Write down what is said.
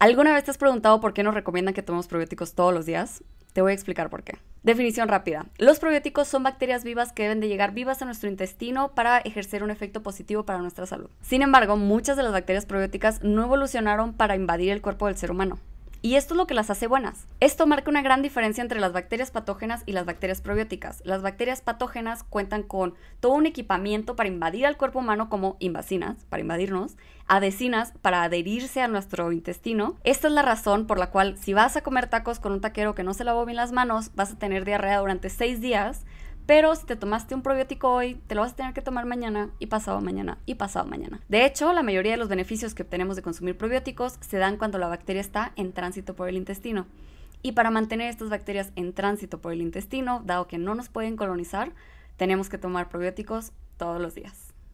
¿Alguna vez te has preguntado por qué nos recomiendan que tomemos probióticos todos los días? Te voy a explicar por qué. Definición rápida. Los probióticos son bacterias vivas que deben de llegar vivas a nuestro intestino para ejercer un efecto positivo para nuestra salud. Sin embargo, muchas de las bacterias probióticas no evolucionaron para invadir el cuerpo del ser humano. Y esto es lo que las hace buenas. Esto marca una gran diferencia entre las bacterias patógenas y las bacterias probióticas. Las bacterias patógenas cuentan con todo un equipamiento para invadir al cuerpo humano como invasinas, para invadirnos, adhesinas, para adherirse a nuestro intestino. Esta es la razón por la cual si vas a comer tacos con un taquero que no se lavó bien las manos, vas a tener diarrea durante seis días pero si te tomaste un probiótico hoy, te lo vas a tener que tomar mañana y pasado mañana y pasado mañana. De hecho, la mayoría de los beneficios que obtenemos de consumir probióticos se dan cuando la bacteria está en tránsito por el intestino. Y para mantener estas bacterias en tránsito por el intestino, dado que no nos pueden colonizar, tenemos que tomar probióticos todos los días.